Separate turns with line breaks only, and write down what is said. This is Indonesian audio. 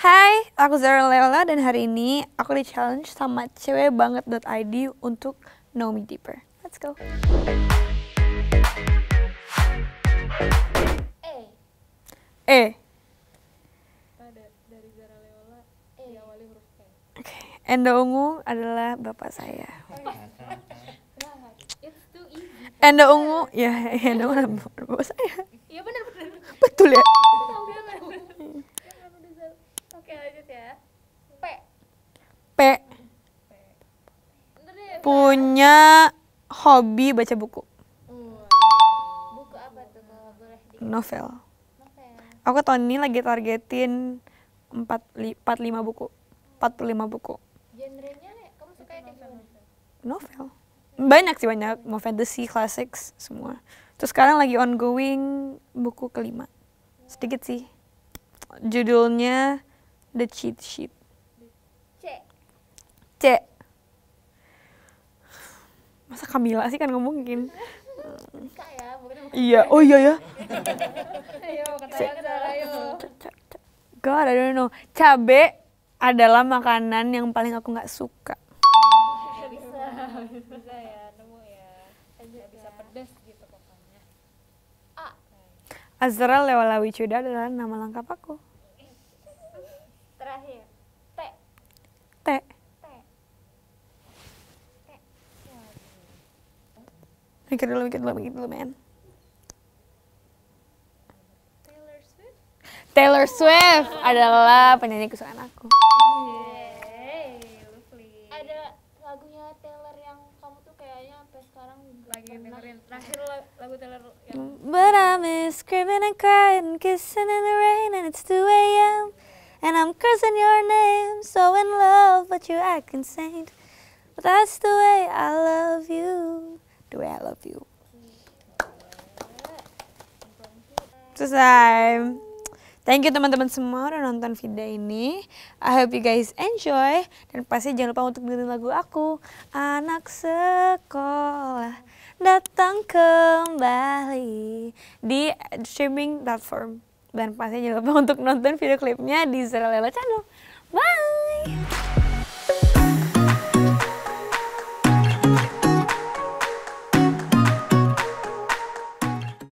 Hai, aku Zara Lela dan hari ini aku di challenge sama cewek cewekbanget.id untuk Know Me Deeper. Let's go. E. E. Ada ah, dari Zara Leola. e. awalnya e. Oke, Enda Endo Ungu adalah bapak saya. Endo Ungu, ya Endo Ungu adalah bapak saya. Iya benar benar. Betul ya. punya hobi baca buku. Buku apa tuh kalau boleh Novel. Aku tahun ini lagi targetin 4, 45 buku. 45 buku. Genrenya kamu suka yang gimana? Novel. Banyak sih banyak, mau fantasy, classics, semua. Terus sekarang lagi ongoing buku kelima. Sedikit sih. Judulnya The Cheat Sheet. C. C masa Kamila sih kan ngomongin ya, iya oh iya ya God I don't know cabe adalah makanan yang paling aku nggak suka ya, ya. Gitu ah. Azra Lewalawi Cuda adalah nama lengkap aku. Mikir dulu, mikir dulu, mikir dulu, men. Taylor Swift? adalah penyanyi kesukaan aku. Yeay, Ada lagunya Taylor yang kamu tuh kayaknya sampai sekarang lagi dengerin. Terakhir lagu Taylor yang... But I'm screaming and crying, kissing in the rain and it's 2 a.m. And I'm cursing your name, so in love, but you act insane. But that's the way I love you the way I love you. Selesai. Thank you teman-teman semua udah nonton video ini. I hope you guys enjoy. Dan pasti jangan lupa untuk dengerin lagu aku. Anak sekolah datang kembali di streaming platform. Dan pasti jangan lupa untuk nonton video klipnya di Lela Channel. Bye!